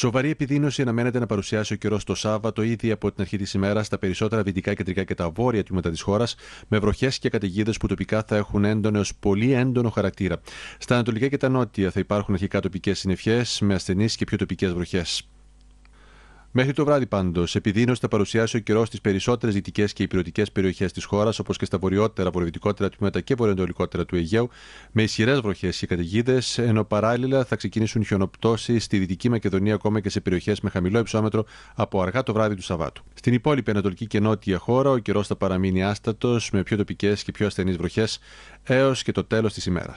Σοβαρή επιδείνωση αναμένεται να παρουσιάσει ο καιρός το Σάββατο ήδη από την αρχή της ημέρας στα περισσότερα δυτικά, κεντρικά και τα βόρεια τμήματα της χώρας, με βροχές και καταιγίδες που τοπικά θα έχουν έντονο έως πολύ έντονο χαρακτήρα. Στα ανατολικά και τα νότια θα υπάρχουν αρχικά τοπικές συνευχέ με ασθενείς και πιο τοπικές βροχές. Μέχρι το βράδυ πάντως, επιδείνωση θα παρουσιάσει ο καιρός στις περισσότερες δυτικές και υπηρετικές περιοχές της χώρας, όπως και στα βορειότερα, βορειοδυτικότερα τμήματα και βορειοανατολικότερα του Αιγαίου, με ισχυρές βροχές και καταιγίδες, ενώ παράλληλα θα ξεκινήσουν χιονοπτώσεις στη Δυτική Μακεδονία ακόμα και σε περιοχές με χαμηλό υψόμετρο από αργά το βράδυ του Σαββάτου. Στην υπόλοιπη ανατολική και νότια χώρα, ο καιρός θα παραμείνει άστατος με πιο τοπικές και πιο ασθενείς βροχές έως και το τέλος της ημέρας.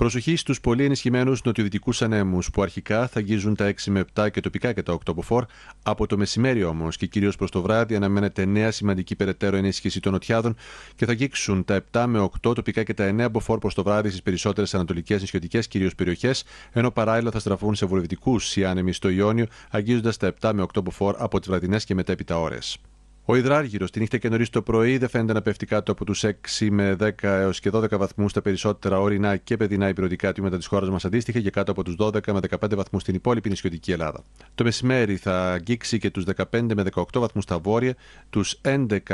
Προσοχή στους πολύ ενισχυμένους νοτιοδυτικούς ανέμους που αρχικά θα αγγίζουν τα 6 με 7 και τοπικά και τα 8 από 4. Από το μεσημέρι όμως και κυρίως προς το βράδυ αναμένεται νέα σημαντική περαιτέρω ενίσχυση των νοτιάδων και θα αγγίξουν τα 7 με 8 τοπικά και τα 9 από 4 προς το βράδυ στις περισσότερες ανατολικές νησιωτικές κυρίως περιοχές, ενώ παράλληλα θα στραφούν σε βορειοδυτικούς οι άνεμοι στο Ιόνιο, αγγίζοντας τα 7 με 8 από από τις βραδινές και μετέπειτα ώρες. Ο υδράργυρος τη νύχτα και νωρίς το πρωί δεν φαίνεται να πέφτει κάτω από τους 6 με 10 έως και 12 βαθμού στα περισσότερα ορεινά και παιδινά υπηρετικά τμήματα της χώρας μας αντίστοιχα και κάτω από τους 12 με 15 βαθμούς στην υπόλοιπη νησιωτική Ελλάδα. Το μεσημέρι θα αγγίξει και τους 15 με 18 βαθμούς στα βόρεια, τους 11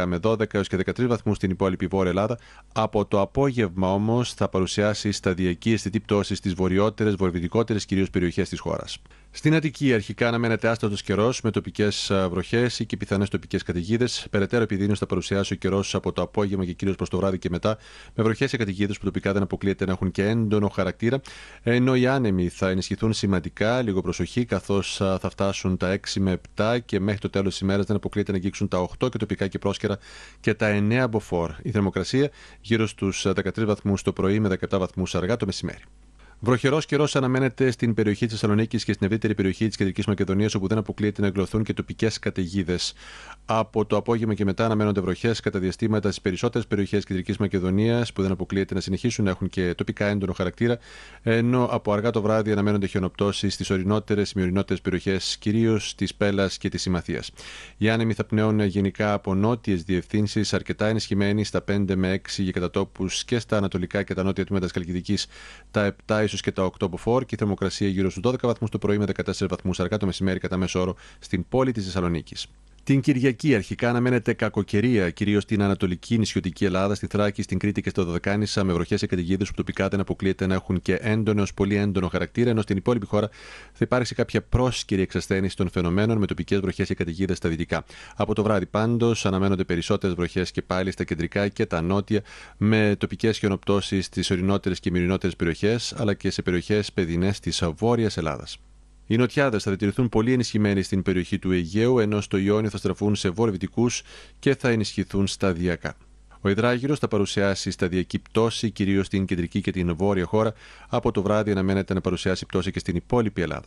με 12 έως και 13 βαθμού στην υπόλοιπη βόρεια Ελλάδα. Από το απόγευμα όμως θα παρουσιάσει σταδιακή αισθητή πτώση στις βορειότερες, βορειοδυτικότερες κυρίως περιοχές της χώρας. Στην Αττική αρχικά αναμένεται άστατος καιρός με τοπικές βροχές ή και πιθανές τοπικές καταιγίδες. Περαιτέρω επιδείνωση θα παρουσιάσει ο καιρός από το απόγευμα και κυρίως προς το βράδυ και μετά, με βροχές και καταιγίδες που τοπικά δεν αποκλείεται να έχουν και έντονο χαρακτήρα. Ενώ οι άνεμοι θα ενισχυθούν σημαντικά, λίγο προσοχή, καθώς θα φτάσουν τα 6 με 7 και μέχρι το τέλος της ημέρας δεν αποκλείεται να αγγίξουν τα 8 και τοπικά και πρόσκαιρα και τα 9 μποφόρ. Η θερμοκρασία γύρω στους 13 βαθμούς το πρωί με 17 βαθμούς αργά το μεσημέρι. Βροχερός καιρός αναμένεται στην περιοχή της Θεσσαλονίκης και στην ευρύτερη περιοχή της Κεντρικής Μακεδονίας, όπου δεν αποκλείεται να εγκλωθούν και τοπικές καταιγίδες. Από το απόγευμα και μετά αναμένονται βροχές κατά διαστήματα στις περισσότερες περιοχές Κεντρικής Μακεδονίας, που δεν αποκλείεται να συνεχίσουν να έχουν και τοπικά έντονο χαρακτήρα, ενώ από αργά το βράδυ αναμένονται χιονοπτώσεις στις ορεινότερες και μειονότερε περιοχές, κυρίως της Πέλας και της Συμμαθίας. Οι άνεμοι θα πνέουν γενικά από νότιες διευθύνσεις, αρκετά ενισχυμένοι στα 5 με 6 για και στα ανατολικά και τα νότια τμήματα της Καλκιδικής, τα 7 ίσως και τα 8 4 και η θερμοκρασία γύρω στους 12 βαθμούς το πρωί με 14 βαθμούς αργά το μεσημέρι κατά μέσο όρο στην πόλη της Θεσσαλονίκης. Την Κυριακή αρχικά αναμένεται κακοκαιρία, κυρίως στην Ανατολική νησιωτική Ελλάδα, στη Θράκη, στην Κρήτη και στο Δωδεκάνησα, με βροχές και καταιγίδες που τοπικά δεν αποκλείεται να έχουν και έντονο ως πολύ έντονο χαρακτήρα, ενώ στην υπόλοιπη χώρα θα υπάρξει κάποια πρόσκυρη εξασθένιση των φαινομένων με τοπικές βροχές και καταιγίδες στα δυτικά. Από το βράδυ πάντως αναμένονται περισσότερες βροχές και πάλι στα κεντρικά και τα νότια, με τοπικές χιονοπτώσεις στις ορεινότερες και μυρινότερες περιοχές, αλλά και σε περιοχές παιδινές της βόρειας Ελλάδας. Οι νοτιάδες θα διατηρηθούν πολύ ενισχυμένοι στην περιοχή του Αιγαίου, ενώ στο Ιόνιο θα στραφούν σε βορειοδυτικούς και θα ενισχυθούν σταδιακά. Ο υδράγυρο θα παρουσιάσει σταδιακή πτώση, κυρίως στην κεντρική και την βόρεια χώρα. Από το βράδυ αναμένεται να παρουσιάσει πτώση και στην υπόλοιπη Ελλάδα.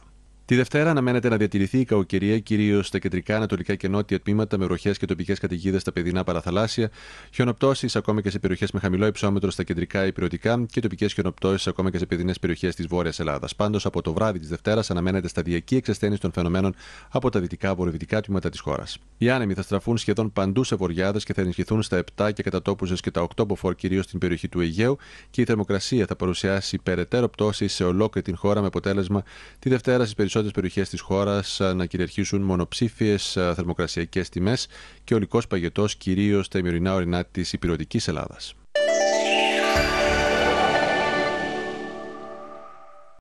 Τη Δευτέρα αναμένεται να διατηρηθεί η κακοκαιρία κυρίως στα κεντρικά, ανατολικά και νότια τμήματα με βροχέ και τοπικές καταιγίδες στα παιδινά παραθαλάσσια, χιονοπτώσεις ακόμα και σε περιοχές με χαμηλό υψόμετρο στα κεντρικά υπηρετικά και τοπικές χιονοπτώσεις ακόμα και σε παιδινές περιοχές της Βόρειας Ελλάδας. Πάντως, από το βράδυ της Δευτέρας αναμένεται σταδιακή εξασθένηση των φαινομένων από τα δυτικά-βορειοδυτικά τμήματα της χώρας. Οι άνεμοι θα στραφούν σχεδόν παντού σε βορειάδε και θα ενισχυθούν στα 7 και κατά τόπους και τα 8 μποφόρ κυρίως στην περιοχή του Αιγαίου και η θερμοκρασία θα παρουσιάσει περαιτέρω πτώσει σε ολόκληρη την χώρα με αποτέλεσμα τη Δευτέρα στις περισσότερες περισσότερες περιοχές της χώρας ε, να κυριαρχήσουν μονοψήφιες θερμοκρασιακές τιμές και ολικό παγετός κυρίως τα ημερινά ορεινά της υπηρετικής Ελλάδας.